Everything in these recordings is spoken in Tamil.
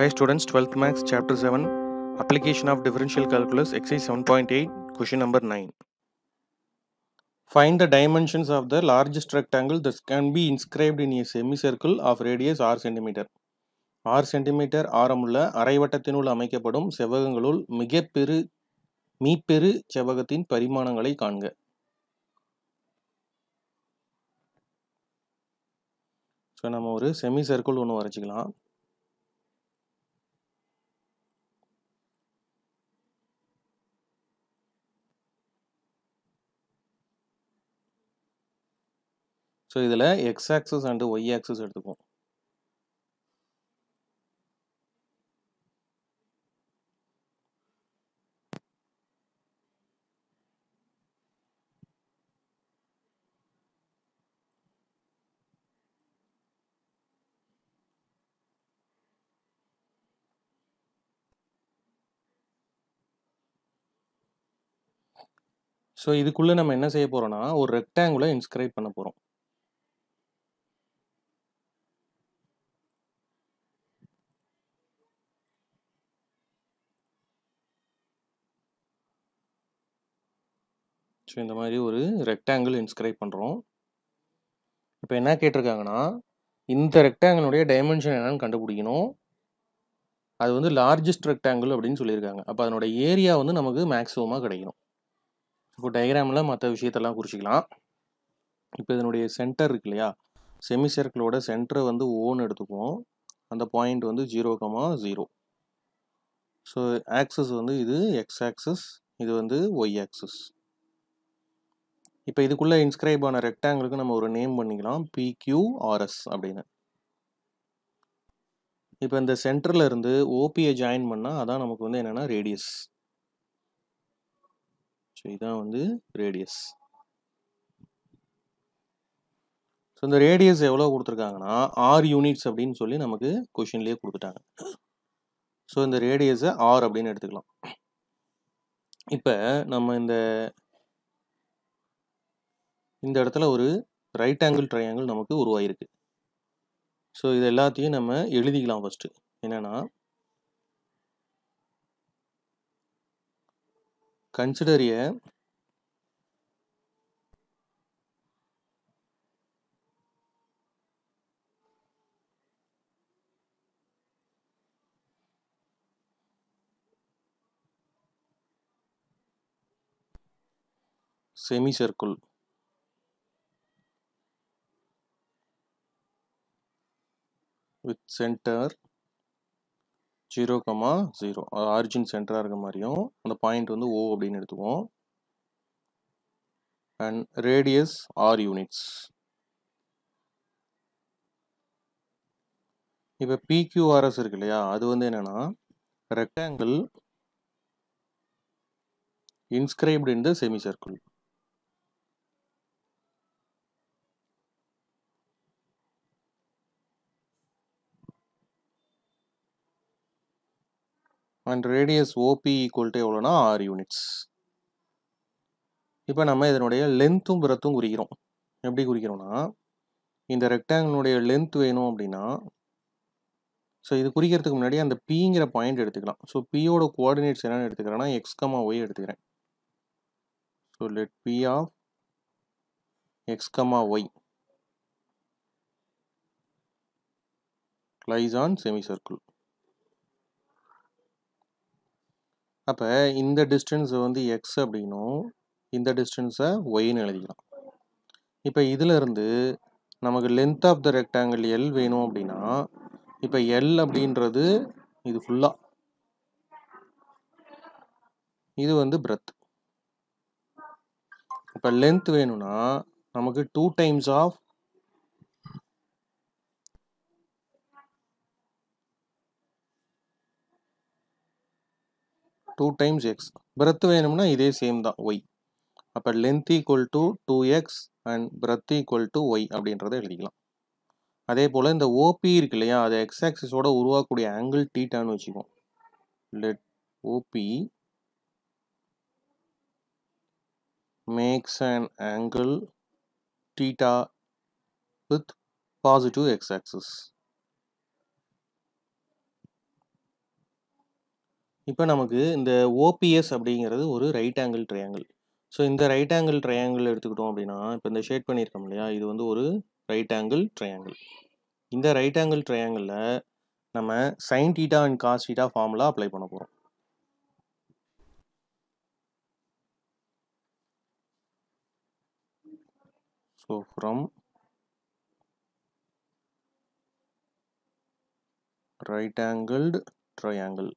Hi students, 12th Max Chapter 7 Application of Differential Calculus Exercise 7.8 Question number 9 Find the dimensions of the largest rectangle that can be inscribed in a semicircle of radius r cm. r cm ஆரமுள்ள அரைவட்டத்தினுள் அமைக்கப்படும் செவ்வகங்களுள் மிகப்பெரு மீப்பெரு செவ்வகத்தின் பரிமாணங்களை காண்க ஸோ நம்ம ஒரு செமி சர்க்கிள் ஒன்று வரைச்சிக்கலாம் ஸோ இதில் x axis and y axis எடுத்துக்கும் ஸோ இதுக்குள்ளே நம்ம என்ன செய்ய போகிறோம்னா ஒரு ரெக்டாங்குலை இன்ஸ்கிரைப் பண்ண போகிறோம் ஸோ இந்த மாதிரி ஒரு ரெக்டாங்கிள் இன்ஸ்கிரைப் பண்ணுறோம் இப்போ என்ன கேட்டிருக்காங்கன்னா இந்த ரெக்டாங்கிளுடைய டைமென்ஷன் என்னன்னு கண்டுபிடிக்கணும் அது வந்து லார்ஜஸ்ட் ரெக்டாங்கிள் அப்படின்னு சொல்லியிருக்காங்க அப்போ அதனுடைய ஏரியா வந்து நமக்கு மேக்ஸிமமாக கிடைக்கணும் இப்போ டயக்ராமில் மற்ற விஷயத்தெல்லாம் குறிச்சிக்கலாம் இப்போ இதனுடைய சென்டர் இருக்கு இல்லையா செமி சர்க்கிளோட சென்டரை வந்து ஓன்னு எடுத்துக்குவோம் அந்த பாயிண்ட் வந்து zero comma zero so axis வந்து இது எக்ஸ் ஆக்சஸ் இது வந்து ஒய் ஆக்சஸ் இப்போ இதுக்குள்ளே இன்ஸ்கிரைப் ஆன ரெக்டாங்கிளுக்கு நம்ம ஒரு நேம் பண்ணிக்கலாம் பிக்யூஆர்எஸ் அப்படின்னு இப்போ இந்த சென்டரில் இருந்து ஓபியை ஜாயின் பண்ணால் அதான் நமக்கு வந்து என்னென்னா ரேடியஸ் ஸோ இதான் வந்து ரேடியஸ் ஸோ இந்த ரேடியஸ் எவ்வளோ கொடுத்துருக்காங்கன்னா ஆர் யூனிட்ஸ் அப்படின்னு சொல்லி நமக்கு கொஷின்லேயே கொடுத்துட்டாங்க ஸோ இந்த ரேடியஸை ஆர் அப்படின்னு எடுத்துக்கலாம் இப்போ நம்ம இந்த இந்த இடத்துல ஒரு ரைட் ஆங்கிள் ட்ரையாங்கிள் நமக்கு உருவாயிருக்கு ஸோ இது எல்லாத்தையும் நம்ம எழுதிக்கலாம் ஃபஸ்ட்டு என்னென்னா consider a semicircle with centre zero comma zero origin சென்டராக இருக்க மாதிரியும் அந்த பாயிண்ட் வந்து ஓ அப்படின்னு எடுத்துக்குவோம் அண்ட் ரேடியஸ் ஆர் யூனிட்ஸ் இப்போ பிக்யூஆர்எஸ் இருக்கு இல்லையா அது வந்து என்னென்னா rectangle inscribed in the semi circle and radius OP equal to எவ்வளோனா ஆறு யூனிட்ஸ் இப்போ நம்ம இதனுடைய லென்த்தும் பிரத்தும் குறிக்கிறோம் எப்படி குறிக்கிறோம்னா இந்த ரெக்டாங்கிளுடைய லென்த் வேணும் அப்படின்னா ஸோ இது குறிக்கிறதுக்கு முன்னாடி அந்த பிங்கிற பாயிண்ட் எடுத்துக்கலாம் ஸோ பியோட கோஆர்டினேட்ஸ் என்னென்னு எடுத்துக்கிறேன்னா எக்ஸ் கமா ஒய் எடுத்துக்கிறேன் so let P of x comma y lies on semi circle அப்போ இந்த டிஸ்டன்ஸை வந்து எக்ஸ் அப்படின்னும் இந்த டிஸ்டன்ஸை ஒய்னு எழுதிக்கலாம் இப்போ இதிலிருந்து நமக்கு length of the rectangle L வேணும் அப்படின்னா இப்போ எல் அப்படின்றது இது ஃபுல்லாக இது வந்து பிரெத் இப்போ லென்த் வேணும்னா நமக்கு two times of two times x breadth வேணும்னா இதே சேம் தான் ஒய் அப்போ length equal to two x and breadth equal to y அப்படின்றத எழுதிக்கலாம் அதே போல் இந்த ஓபி இருக்கு இல்லையா அது எக்ஸ் ஆக்சிஸோட உருவாக்கக்கூடிய ஆங்கிள் டீட்டான்னு வச்சுக்கோம் let OP makes and angle theta with positive x axis இப்போ நமக்கு இந்த ஓபிஎஸ் அப்படிங்கிறது ஒரு ரைட் ஆங்கிள் ட்ரையாங்கிள் ஸோ இந்த ரைட் ஆங்கிள் ட்ரையாங்கிள் எடுத்துக்கிட்டோம் அப்படின்னா இப்போ இந்த ஷேட் பண்ணியிருக்கோம் இல்லையா இது வந்து ஒரு ரைட் ஆங்கிள் ட்ரையாங்கிள் இந்த ரைட் ஆங்கிள் ட்ரையாங்கிளில் நம்ம sine theta and cos theta formula apply பண்ண போகிறோம் so from right angle triangle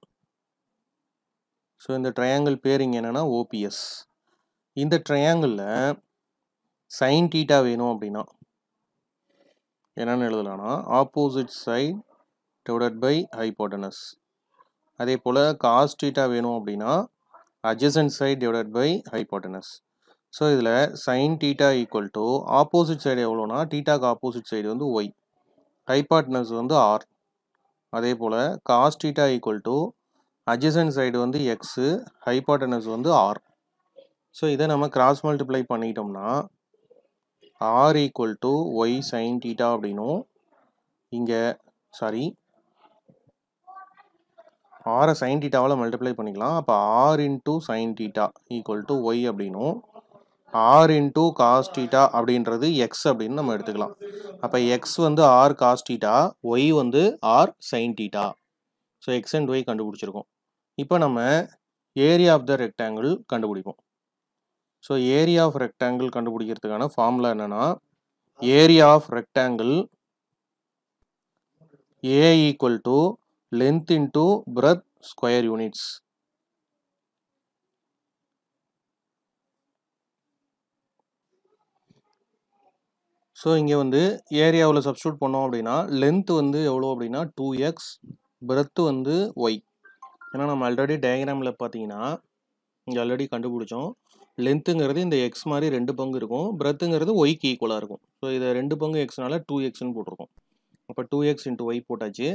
so இந்த ட்ரையாங்கிள் பேர் இங்கே என்னென்னா ஓபிஎஸ் இந்த ட்ரையாங்கிளில் சைன் டீட்டா வேணும் அப்படின்னா என்னென்னு எழுதலாம்னா opposite side divided by hypotenuse அதே போல் காஸ் டீட்டா வேணும் அப்படின்னா adjacent side divided by hypotenuse so இதில் sine theta equal to opposite side எவ்வளோனா டீட்டாக்கு ஆப்போசிட் சைடு வந்து ஒய் ஹைபாட்னஸ் வந்து ஆர் அதே போல் cos theta theta equal to adjacent side வந்து எக்ஸு ஹைபாட்டனஸ் வந்து ஆர் ஸோ இதை நம்ம கிராஸ் மல்டிப்ளை பண்ணிட்டோம்னா r equal to y sine theta அப்படின்னும் இங்கே சாரி ஆரை சைன் டீட்டாவில் மல்டிப்ளை பண்ணிக்கலாம் அப்போ r into sine theta equal to y அப்படின்னும் ஆர் இன்டூ காஸ் டீட்டா அப்படின்றது எக்ஸ் அப்படின்னு நம்ம எடுத்துக்கலாம் அப்போ எக்ஸ் வந்து ஆர் காஸ் டீட்டா ஒய் வந்து r sine theta so x and y கண்டுபிடிச்சிருக்கோம் இப்போ நம்ம ஏரியா ஆஃப் த ரெக்டாங்கிள் கண்டுபிடிப்போம் ஸோ ஏரியா ஆஃப் ரெக்டாங்கிள் கண்டுபிடிக்கிறதுக்கான ஃபார்முலா என்னென்னா area of rectangle A equal to length into breadth square units so இங்கே வந்து ஏரியாவில் சப்ஸ்டியூட் பண்ணோம் அப்படின்னா லென்த் வந்து எவ்வளோ அப்படின்னா டூ எக்ஸ் பிரத்து வந்து ஒய் ஏன்னா நம்ம ஆல்ரெடி டயக்ராமில் பார்த்தீங்கன்னா இங்கே ஆல்ரெடி கண்டுபிடிச்சோம் லென்த்துங்கிறது இந்த எக்ஸ் மாதிரி ரெண்டு பங்கு இருக்கும் பிரத்துங்கிறது ஒய்க்கு ஈக்குவலாக இருக்கும் ஸோ இதை ரெண்டு பங்கு எக்ஸ்னால டூ எக்ஸ்னு போட்டிருக்கோம் அப்போ டூ எக்ஸ் இன்ட்டு ஒய் போட்டாச்சு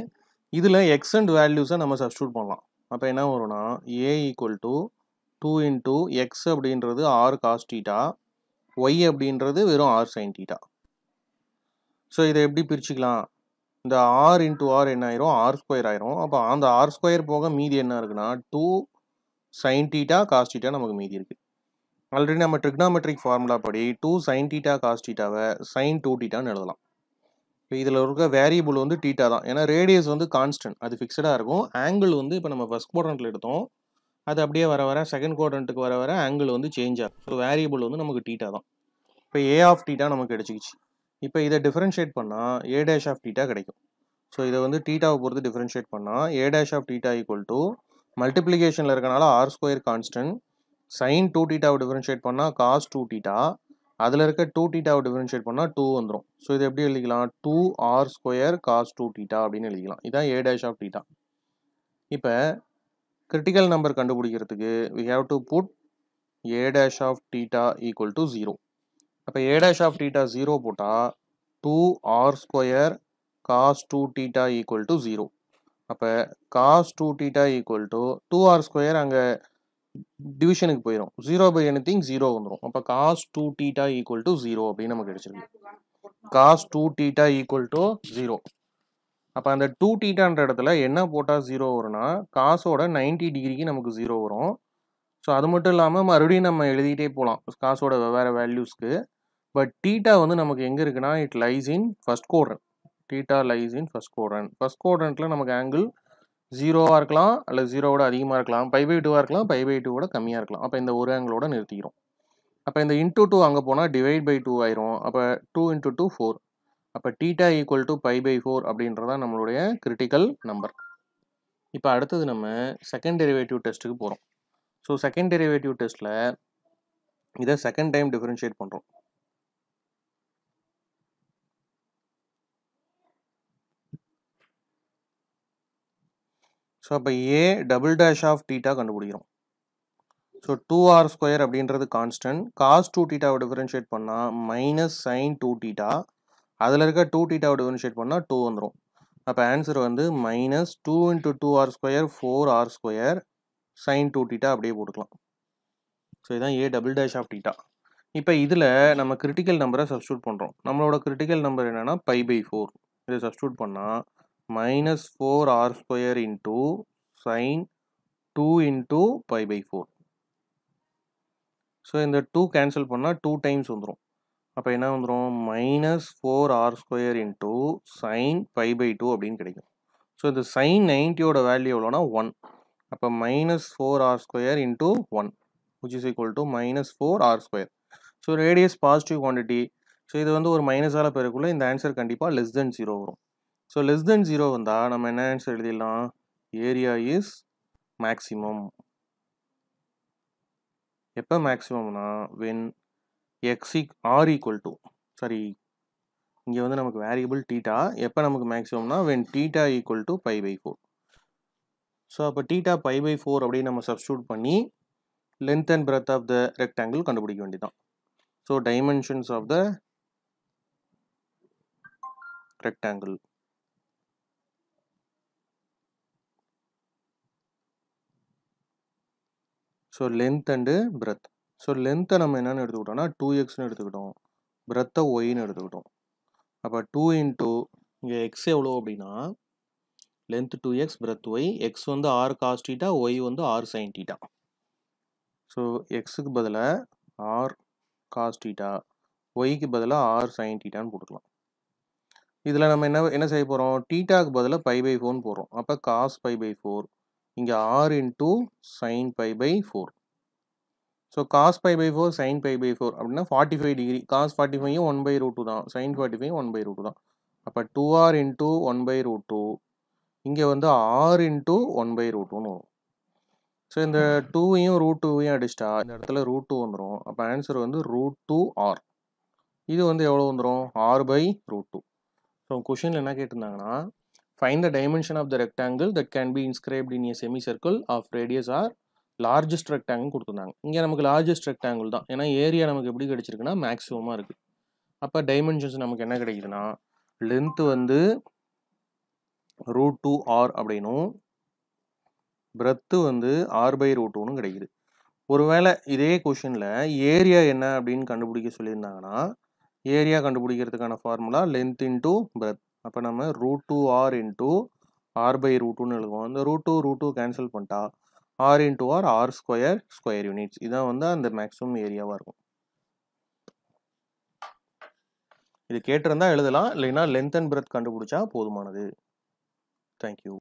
இதில் எக்ஸ் அண்ட் வேல்யூஸை நம்ம சப்ஸ்டியூட் பண்ணலாம் அப்போ என்ன வரும்னா A equal to two into x அப்படின்றது ஆர் காஸ் டீட்டா ஒய் அப்படின்றது வெறும் ஆர் சைன் டீட்டா ஸோ இதை எப்படி பிரிச்சுக்கலாம் இந்த ஆர் இன்ட்டு ஆர் என்ன ஆயிரும் ஆர் ஸ்கொயர் ஆயிரும் அப்போ அந்த ஆர் ஸ்கொயர் போக மீதி என்ன இருக்குன்னா டூ சைன் டீட்டா காஸ்டீட்டா நமக்கு மீதி இருக்குது ஆல்ரெடி நம்ம ட்ரிக்னாமெட்ரிக் ஃபார்முலா படி டூ சைன் டீட்டா காஸ்டீட்டாவை சைன் டூ டீட்டான்னு எழுதலாம் இப்போ இதில் இருக்க வேரியபிள் வந்து டீட்டா தான் ஏன்னா ரேடியஸ் வந்து கான்ஸ்டன்ட் அது ஃபிக்ஸடாக இருக்கும் ஆங்கிள் வந்து இப்போ நம்ம ஃபஸ்ட் குவாட்ரண்ட்டில் எடுத்தோம் அது அப்படியே வர வர செகண்ட் குவாட்ரண்ட்டுக்கு வர வர ஆங்கிள் வந்து சேஞ்ச் ஆகும் ஸோ வேரியபிள் வந்து நமக்கு டீட்டா தான் இப்போ ஏ ஆஃப் டீட்டா நமக்கு கிடச்சிக்கிச்சு இப்போ இதை டிஃப்ரென்ஷியேட் பண்ணால் ஏ டேஷ் ஆஃப் டீட்டா கிடைக்கும் ஸோ இதை வந்து டீட்டாவை பொறுத்து டிஃப்ரென்ஷியேட் பண்ணால் A dash of theta equal to மல்டிப்ளிகேஷனில் இருக்கனால r square constant sine two டீட்டாவை டிஃப்ரென்ஷியேட் பண்ணால் காஸ் டூ டீட்டா அதில் இருக்க டூ டீட்டாவை டிஃப்ரென்ஷியேட் பண்ணால் டூ வந்துடும் ஸோ இது எப்படி எழுதிக்கலாம் two r square cos two theta அப்படின்னு எழுதிக்கலாம் இதான் ஏ டேஷ் ஆஃப் டீட்டா இப்போ கிரிட்டிக்கல் நம்பர் கண்டுபிடிக்கிறதுக்கு we have to put A dash of theta equal to zero அப்போ A dash of theta zero போட்டால் two r square cos two theta equal to zero அப்போ cos two theta equal to two r square அங்கே டிவிஷனுக்கு போயிடும் zero by anything zero வந்துடும் அப்போ cos two theta equal to zero அப்படின்னு நமக்கு கிடைச்சிருக்கு cos two theta equal to zero அப்போ அந்த டூ டீட்டான்ற இடத்துல என்ன போட்டால் ஜீரோ வரும்னா காசோட நைன்டி டிகிரிக்கு நமக்கு ஜீரோ வரும் ஸோ அது மட்டும் இல்லாமல் மறுபடியும் நம்ம எழுதிட்டே போகலாம் காசோட வெவ்வேறு வேல்யூஸ்க்கு பட் டீட்டா வந்து நமக்கு எங்கே இருக்குன்னா it lies in first quadrant theta lies in first quadrant first கோட்ரண்ட்டில் நமக்கு ஆங்கிள் ஜீரோவாக இருக்கலாம் அல்லது ஜீரோவோட அதிகமாக இருக்கலாம் பை பை டூவாக இருக்கலாம் பை பை டூவோட கம்மியாக இருக்கலாம் அப்போ இந்த ஒரு ஆங்கிளோட நிறுத்திக்கிறோம் அப்போ இந்த இன்டூ டூ அங்கே போனால் டிவைட் பை டூ ஆயிரும் அப்போ டூ இன்டூ டூ ஃபோர் அப்போ theta equal to pi by four அப்படின்றதான் நம்மளுடைய கிரிட்டிக்கல் நம்பர் இப்போ அடுத்தது நம்ம செகண்ட் டெரிவேட்டிவ் டெஸ்ட்டுக்கு போகிறோம் ஸோ செகண்ட் டெரிவேட்டிவ் டெஸ்ட்டில் இதை செகண்ட் டைம் டிஃப்ரென்ஷியேட் பண்ணுறோம் ஸோ அப்போ A double dash of theta கண்டுபிடிக்கிறோம் ஸோ டூ ஆர் ஸ்கொயர் அப்படின்றது கான்ஸ்டன்ட் காஸ் டூ டீட்டாவை டிஃபரன்ஷியேட் பண்ணால் மைனஸ் சைன் டூ டீட்டா அதில் இருக்க டூ டீட்டாவை டிஃபரன்ஷியேட் பண்ணால் டூ வந்துடும் அப்போ ஆன்சர் வந்து minus two into two r square four r square sine two theta அப்படியே போட்டுக்கலாம் ஸோ இதுதான் A double dash of theta இப்போ இதில் நம்ம கிரிட்டிக்கல் நம்பரை சப்ஸ்டியூட் பண்ணுறோம் நம்மளோட கிரிட்டிக்கல் நம்பர் என்னென்னா பை பை ஃபோர் இதை சப்ஸ்டியூட் பண்ணால் minus four r square into sine two into pi by four so இந்த டூ கேன்சல் பண்ணால் டூ டைம்ஸ் வந்துடும் அப்போ என்ன வந்துடும் minus four r square into sine pi by two அப்படின்னு கிடைக்கும் ஸோ இந்த சைன் நைன்ட்டியோட வேல்யூ எவ்வளோனா ஒன் அப்போ minus four r square into one which is equal to minus four r square so radius positive quantity so இது வந்து ஒரு மைனஸால் பேருக்குள்ளே இந்த ஆன்சர் கண்டிப்பாக லெஸ் தென் ஜீரோ வரும் ஸோ லெஸ் தென் ஜீரோ வந்தால் நம்ம என்ன ஆன்சர் எழுதிடலாம் ஏரியா இஸ் மேக்ஸிமம் எப்போ மேக்ஸிமம்னா when x are equal to sorry இங்கே வந்து நமக்கு வேரியபிள் டீட்டா எப்போ நமக்கு மேக்ஸிமம்னா when theta equal to pi by four so அப்போ டீட்டா பை பை ஃபோர் அப்படின்னு நம்ம சப்ஸ்டியூட் பண்ணி length and breadth of the rectangle கண்டுபிடிக்க வேண்டியதான் so dimensions of the rectangle so length and breadth so லென்த்தை நம்ம என்னென்னு எடுத்துக்கிட்டோம்னா டூ எக்ஸ்னு எடுத்துக்கிட்டோம் பிரெத்தை ஒய்னு எடுத்துக்கிட்டோம் அப்போ டூ இன்ட்டு இங்கே எக்ஸ் எவ்வளோ அப்படின்னா length two x breadth y x வந்து ஆர் காஸ்டீட்டா ஒய் வந்து ஆர் சைன் டீட்டா ஸோ எக்ஸுக்கு பதிலாக ஆர் காஸ்டீட்டா ஒய்க்கு பதிலாக ஆர் சைன் டீட்டான்னு போட்டுக்கலாம் இதில் நம்ம என்ன என்ன செய்ய போகிறோம் டீட்டாக்கு பதிலாக பை பை ஃபோர்னு போடுறோம் அப்போ காஸ் பை பை ஃபோர் இங்கே r into sin pi by four so cos pi by four sin pi by four அப்படின்னா forty five degree cos forty five one by root two தான் sin forty five one by root two தான் அப்போ two r into one by root two இங்கே வந்து ஆர் இன்டூ ஒன் பை ரூ டூன்னு வரும் ஸோ இந்த டூவையும் ரூட் டூவையும் அடிச்சிட்டா இந்த இடத்துல ரூட் டூ வந்துடும் அப்போ ஆன்சர் வந்து ரூட் டூ ஆர் இது வந்து எவ்வளோ வந்துடும் r by root two so கொஷினில் என்ன கேட்டிருந்தாங்கன்னா Find the dimension of the rectangle that can be inscribed in a semicircle of radius r largest rectangle கொடுத்துருந்தாங்க இங்கே நமக்கு largest rectangle தான் ஏன்னா ஏரியா நமக்கு எப்படி கிடைச்சிருக்குன்னா மேக்ஸிமமாக இருக்குது அப்போ டைமென்ஷன்ஸ் நமக்கு என்ன கிடைக்குதுன்னா லென்த்து வந்து ரூட் டூ ஆர் அப்படின்னும் பிரெத்து வந்து ஆர் பை ரூட் டூன்னு கிடைக்குது ஒருவேளை இதே கொஷினில் ஏரியா என்ன அப்படின்னு கண்டுபிடிக்க சொல்லியிருந்தாங்கன்னா ஏரியா கண்டுபிடிக்கிறதுக்கான ஃபார்முலா லென்த் இன்டூ பிரத் அப்போ நம்ம root two r into r by root டூன்னு எழுதுவோம் அந்த root two root two cancel பண்ணிட்டா r into r r square square units இதான் வந்து அந்த மேக்ஸிமம் ஏரியாவாக இருக்கும் இது கேட்டிருந்தா எழுதலாம் இல்லைன்னா லென்த் அண்ட் பிரெத் கண்டுபிடிச்சா போதுமானது தேங்க்யூ